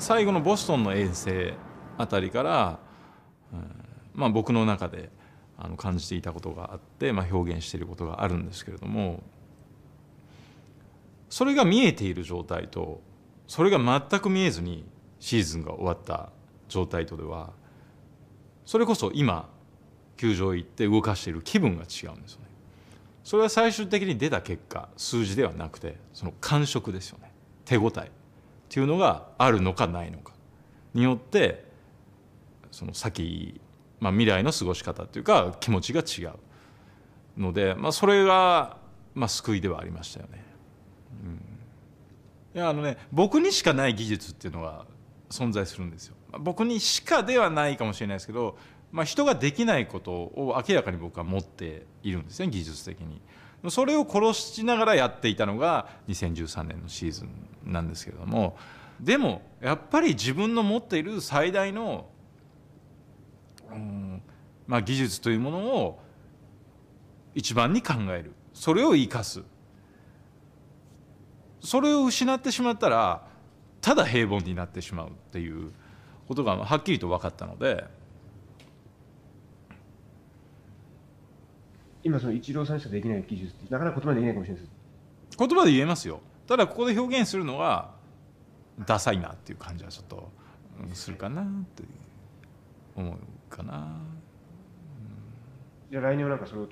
最後のボストンの遠征あたりから、うんまあ、僕の中であの感じていたことがあって、まあ、表現していることがあるんですけれどもそれが見えている状態とそれが全く見えずにシーズンが終わった状態とではそれこそ今球場行って動かしている気分が違うんですよね。それは最終的に出た結果数字ではなくてその感触ですよね手応えっていうのがあるのかないのかによってその先、まあ、未来の過ごし方っていうか気持ちが違うので、まあ、それが、まあ、救いではありましたよね。うん、いやあのね僕にしかない技術っていうのは存在するんですよ。僕にしかではないかもしれないですけど、まあ、人ができないことを明らかに僕は持っているんですね技術的に。それを殺しながらやっていたのが2013年のシーズンなんですけれどもでもやっぱり自分の持っている最大の、うんまあ、技術というものを一番に考えるそれを生かすそれを失ってしまったらただ平凡になってしまうっていうことがはっきりと分かったので。今その一郎さんしかできない技術ってなかなか言葉で言えないかもしれないです言葉で言えますよただここで表現するのはダサいなっていう感じはちょっとするかなって思うかな。じゃあ来年はなんかそれを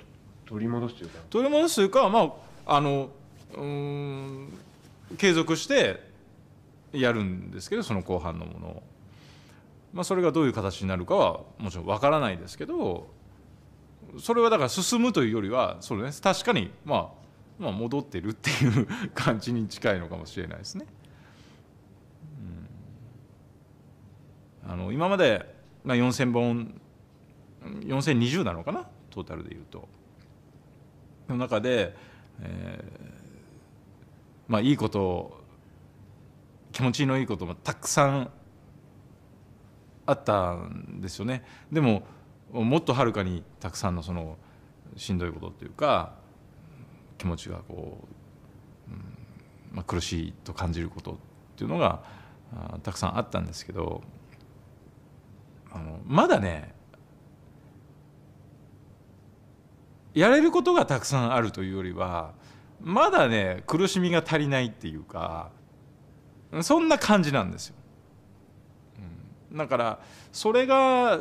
取り戻すというか取り戻すというかまああのうん継続してやるんですけどその後半のものを、まあ、それがどういう形になるかはもちろんわからないですけどそれはだから進むというよりはそうです、ね、確かにまあまあ、戻ってるっていう感じに近いのかもしれないですね。あの今まで4,000本4,020なのかなトータルでいうと。の中で、えーまあ、いいこと気持ちのいいこともたくさんあったんですよね。でももっとはるかにたくさんのそのしんどいことっていうか気持ちがこう、うんまあ、苦しいと感じることっていうのがたくさんあったんですけどあのまだねやれることがたくさんあるというよりはまだね苦しみが足りないっていうかそんな感じなんですよ。だからそれが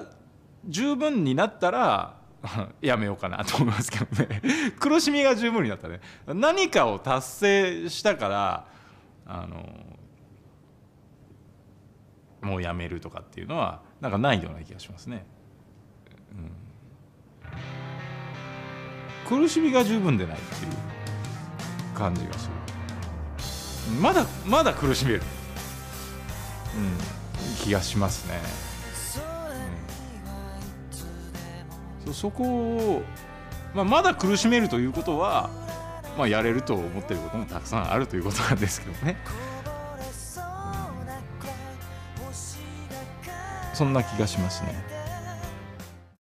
十分になったら やめようかなと思いますけどね苦し みが十分になったね何かを達成したからあのもうやめるとかっていうのはなんかないような気がしますね、うん、苦しみが十分でないっていう感じがするまだまだ苦しめる、うん、気がしますねそこを、まあ、まだ苦しめるということは、まあ、やれると思ってることもたくさんあるということなんですけどね。そんな気がしますね。